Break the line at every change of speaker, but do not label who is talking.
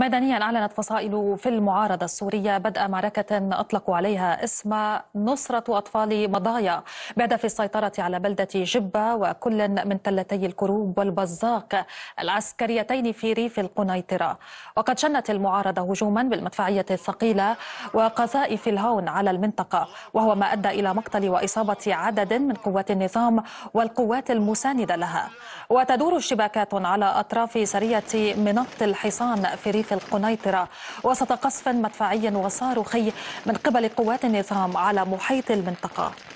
ميدانيا أعلنت فصائل في المعارضة السورية بدء معركة أطلقوا عليها اسم نصرة أطفال مضايا بهدف السيطرة على بلدة جبة وكل من تلتي الكروب والبزاق العسكريتين في ريف القنيطرة وقد شنت المعارضة هجوما بالمدفعية الثقيلة وقذائف الهون على المنطقة وهو ما أدى إلى مقتل وإصابة عدد من قوات النظام والقوات المساندة لها وتدور اشتباكات على أطراف سرية منط الحصان في ريف في القنيطرة وسط قصف مدفعي وصاروخي من قبل قوات النظام على محيط المنطقة